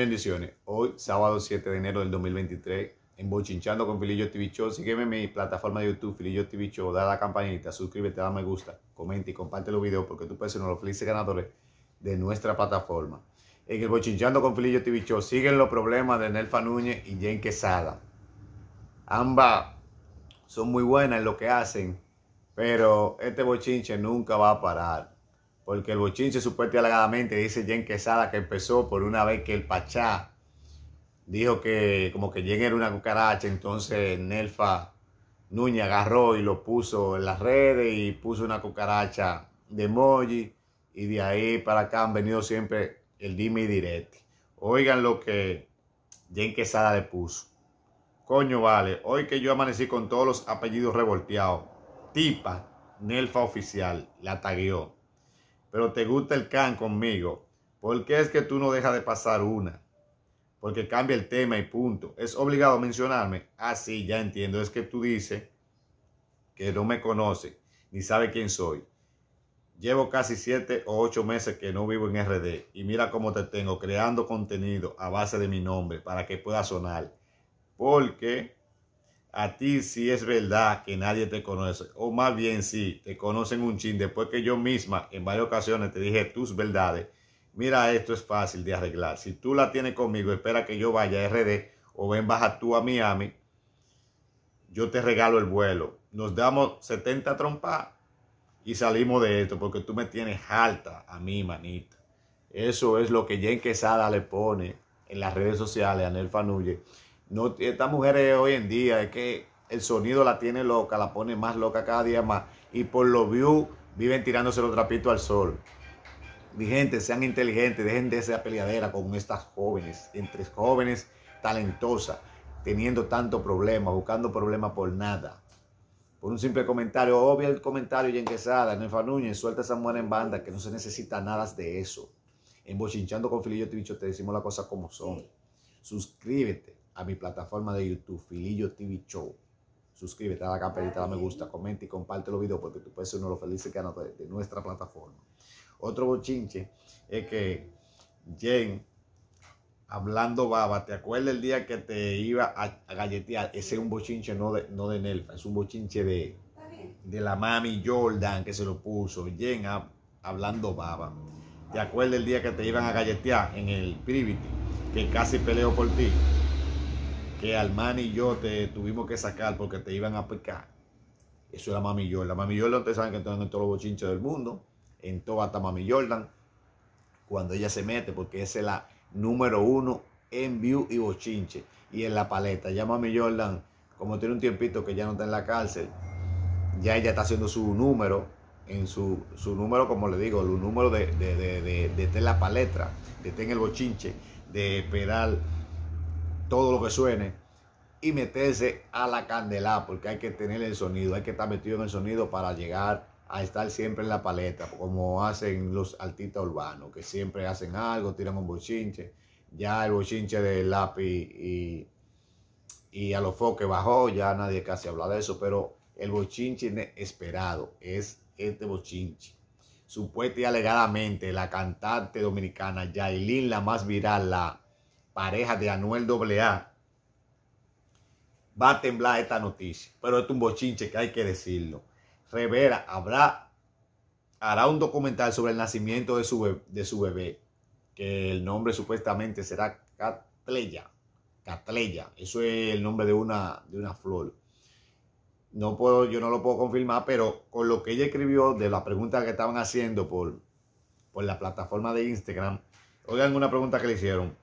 Bendiciones. Hoy, sábado 7 de enero del 2023, en Bochinchando con Filillo TV Show. Sígueme en mi plataforma de YouTube, Filillo TV Show. Da la campanita, suscríbete, da me gusta, comenta y comparte los videos porque tú puedes ser uno de los felices ganadores de nuestra plataforma. En el Bochinchando con Filillo TV Show siguen los problemas de Nelfa Núñez y Jen Quesada. Ambas son muy buenas en lo que hacen, pero este bochinche nunca va a parar porque el bochinche supuestamente alegadamente dice Jen Quesada que empezó por una vez que el Pachá dijo que como que Jen era una cucaracha, entonces Nelfa Núñez agarró y lo puso en las redes y puso una cucaracha de Moji y de ahí para acá han venido siempre el dime y Oigan lo que Jen Quesada le puso. Coño, vale, hoy que yo amanecí con todos los apellidos revolteados. Tipa, Nelfa Oficial, la tagueó pero te gusta el can conmigo. ¿Por qué es que tú no dejas de pasar una? Porque cambia el tema y punto. ¿Es obligado mencionarme? Ah, sí, ya entiendo. Es que tú dices que no me conoce ni sabe quién soy. Llevo casi siete o ocho meses que no vivo en RD y mira cómo te tengo creando contenido a base de mi nombre para que pueda sonar. Porque a ti sí es verdad que nadie te conoce, o más bien sí, te conocen un chin después que yo misma en varias ocasiones te dije tus verdades. Mira, esto es fácil de arreglar. Si tú la tienes conmigo, espera que yo vaya a RD o ven baja tú a Miami, yo te regalo el vuelo. Nos damos 70 trompas y salimos de esto porque tú me tienes alta a mi manita. Eso es lo que Jen Quesada le pone en las redes sociales a Nelfa Fanulle no, estas mujeres hoy en día es que el sonido la tiene loca, la pone más loca cada día más. Y por lo view, viven tirándose los trapitos al sol. Mi gente, sean inteligentes, dejen de esa peleadera con estas jóvenes, entre jóvenes talentosas, teniendo tanto problema, buscando problema por nada. Por un simple comentario, obvio oh, el comentario, en Quesada, en Núñez, suelta esa mujer en banda, que no se necesita nada de eso. En Bochinchando con Filillo te decimos las cosas como son. Suscríbete a mi plataforma de YouTube, Filillo TV Show. Suscríbete, a la campanita, me gusta, comenta y comparte los videos porque tú puedes ser uno de los felices de nuestra plataforma. Otro bochinche es que Jen, hablando baba, ¿te acuerdas el día que te iba a, galletear? Ese es un bochinche no de, no de Nelfa, es un bochinche de, de la mami Jordan que se lo puso. Jen, hablando baba. ¿Te acuerdas el día que te iban a galletear en el Privity? Que casi peleó por ti que Armani y yo te tuvimos que sacar porque te iban a picar Eso la Mami Jordan. Mami Jordan, ustedes saben que están en todos los bochinches del mundo, en toda hasta Mami Jordan, cuando ella se mete, porque es la número uno en view y bochinche y en la paleta. Ya Mami Jordan, como tiene un tiempito que ya no está en la cárcel, ya ella está haciendo su número, en su, número, como le digo, el número de, de, de, la paleta, de estar en el bochinche, de esperar todo lo que suene y meterse a la candela, porque hay que tener el sonido, hay que estar metido en el sonido para llegar a estar siempre en la paleta, como hacen los artistas urbanos, que siempre hacen algo, tiran un bochinche, ya el bochinche de lápiz y, a los foques bajó, ya nadie casi habla de eso, pero el bochinche esperado es este bochinche. Supuesta y alegadamente la cantante dominicana Yailin, la más viral, la pareja de Anuel AA, va a temblar esta noticia. Pero es un bochinche que hay que decirlo. Rivera habrá, hará un documental sobre el nacimiento de su, bebé, de su bebé, que el nombre supuestamente será Catleya. Catleya, eso es el nombre de una, de una flor. No puedo, yo no lo puedo confirmar, pero con lo que ella escribió de las preguntas que estaban haciendo por, por la plataforma de Instagram, oigan una pregunta que le hicieron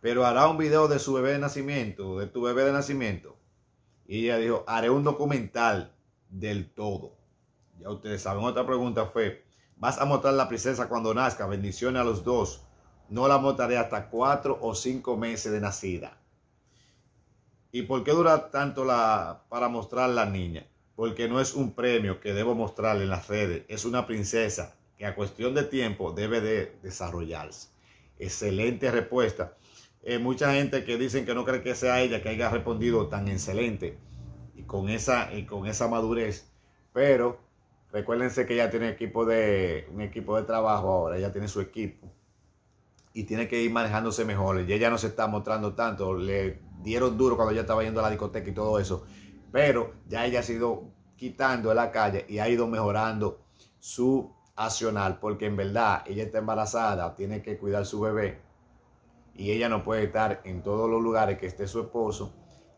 pero hará un video de su bebé de nacimiento, de tu bebé de nacimiento. Y ella dijo, haré un documental del todo. Ya ustedes saben, otra pregunta fue, vas a mostrar la princesa cuando nazca, bendiciones a los dos. No la mostraré hasta cuatro o cinco meses de nacida. ¿Y por qué dura tanto la, para mostrar la niña? Porque no es un premio que debo mostrarle en las redes, es una princesa que a cuestión de tiempo debe de desarrollarse. Excelente respuesta. Eh, mucha gente que dicen que no cree que sea ella que haya respondido tan excelente y con esa, con esa madurez. Pero recuérdense que ella tiene equipo de, un equipo de trabajo ahora, ella tiene su equipo y tiene que ir manejándose mejor. Y ella no se está mostrando tanto, le dieron duro cuando ella estaba yendo a la discoteca y todo eso. Pero ya ella ha sido quitando de la calle y ha ido mejorando su accional porque en verdad ella está embarazada, tiene que cuidar su bebé y ella no puede estar en todos los lugares que esté su esposo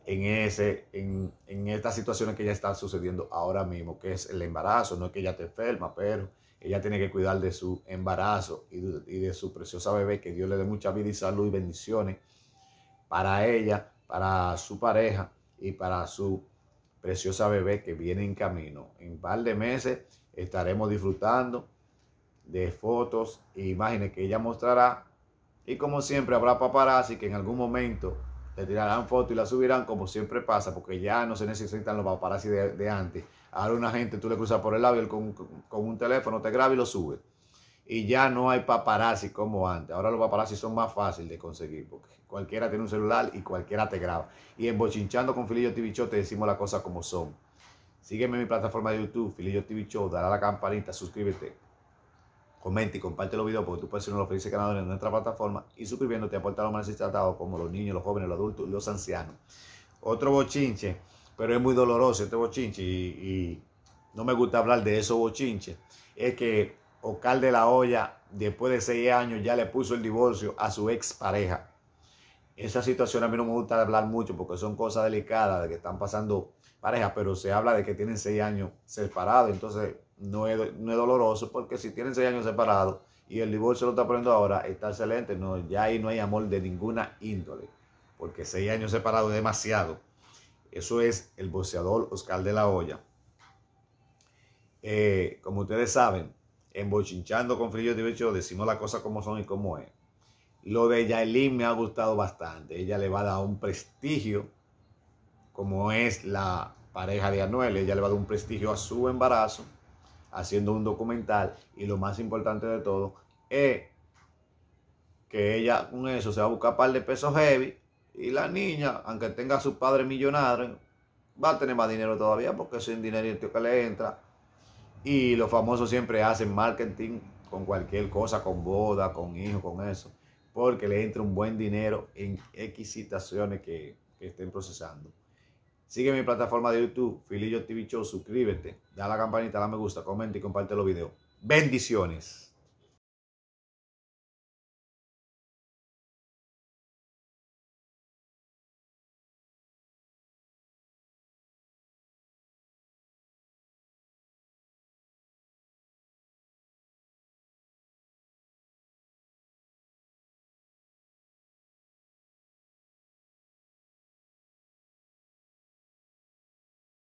en, ese, en, estas situaciones que ya están sucediendo ahora mismo, que es el embarazo. No es que ella esté enferma, pero ella tiene que cuidar de su embarazo y de, y de su preciosa bebé. Que Dios le dé mucha vida y salud y bendiciones para ella, para su pareja y para su preciosa bebé que viene en camino. En un par de meses estaremos disfrutando de fotos e imágenes que ella mostrará y como siempre habrá paparazzi que en algún momento le tirarán foto y la subirán, como siempre pasa, porque ya no se necesitan los paparazzi de, antes. Ahora una gente, tú le cruzas por el labio con, con, un teléfono, te graba y lo sube. Y ya no hay paparazzi como antes. Ahora los paparazzi son más fáciles de conseguir, porque cualquiera tiene un celular y cualquiera te graba. Y en Bochinchando con Filillo TV Show te decimos las cosas como son. Sígueme en mi plataforma de YouTube, Filillo TV Show, dale a la campanita, suscríbete. Comenta y comparte los videos porque tú puedes ser uno de los felices ganadores en nuestra plataforma y suscribiéndote a los más tratados como los niños, los jóvenes, los adultos y los ancianos. Otro bochinche, pero es muy doloroso este bochinche y, no me gusta hablar de esos bochinches, es que Ocal de la Hoya, después de seis años, ya le puso el divorcio a su expareja esa situación a mí no me gusta hablar mucho porque son cosas delicadas de que están pasando parejas, pero se habla de que tienen seis años separados, entonces no es, no es doloroso porque si tienen seis años separados y el divorcio lo está poniendo ahora, está excelente, no, ya ahí no hay amor de ninguna índole, porque seis años separados es demasiado. Eso es el boceador Oscar de la Hoya. Eh, como ustedes saben, en Bochinchando con Fríos Derecho decimos las cosas como son y como es. Lo de Yaelin me ha gustado bastante. Ella le va a dar un prestigio, como es la pareja de Anuel. Ella le va a dar un prestigio a su embarazo, haciendo un documental. Y lo más importante de todo es que ella con eso se va a buscar un par de pesos heavy. Y la niña, aunque tenga a su padre millonario, va a tener más dinero todavía porque es un dinerito que le entra. Y los famosos siempre hacen marketing con cualquier cosa, con boda, con hijo con eso porque le entra un buen dinero en exitaciones que, que estén procesando. Sigue mi plataforma de YouTube, Filillo TV Show, suscríbete, da la campanita, da me gusta, comenta y comparte los videos. Bendiciones.